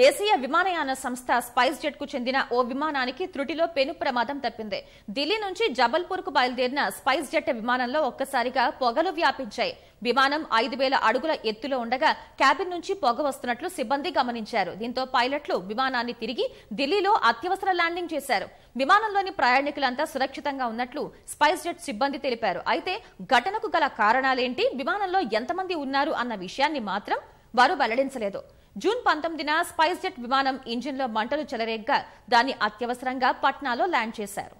దేశీయ విమానయాన సంస్థ స్పైస్ జెట్ కు చెందిన ఓ విమానానికి త్రుటిలో పెను ప్రమాదం తప్పింది ఢిల్లీ నుంచి జబల్పూర్ కు బయలుదేరిన స్పైస్ జెట్ విమానంలో ఒక్కసారిగా పొగలు వ్యాపించాయి విమానం ఐదు అడుగుల ఎత్తులో ఉండగా క్యాబిన్ నుంచి పొగ వస్తున్నట్లు సిబ్బంది గమనించారు దీంతో పైలట్లు విమానాన్ని తిరిగి ఢిల్లీలో అత్యవసర ల్యాండింగ్ చేశారు విమానంలోని ప్రయాణికులంతా సురక్షితంగా ఉన్నట్లు స్పైస్ జెట్ సిబ్బంది తెలిపారు అయితే ఘటనకు గల కారణాలేంటి విమానంలో ఎంతమంది ఉన్నారు అన్న విషయాన్ని మాత్రం వారు వెల్లడించలేదు జూన్ పంతొమ్మిదిన స్పైస్ జెట్ విమానం ఇంజిన్లో మంటలు చెలరేగ్గా దాన్ని అత్యవసరంగా పట్నాలో ల్యాండ్ చేశారు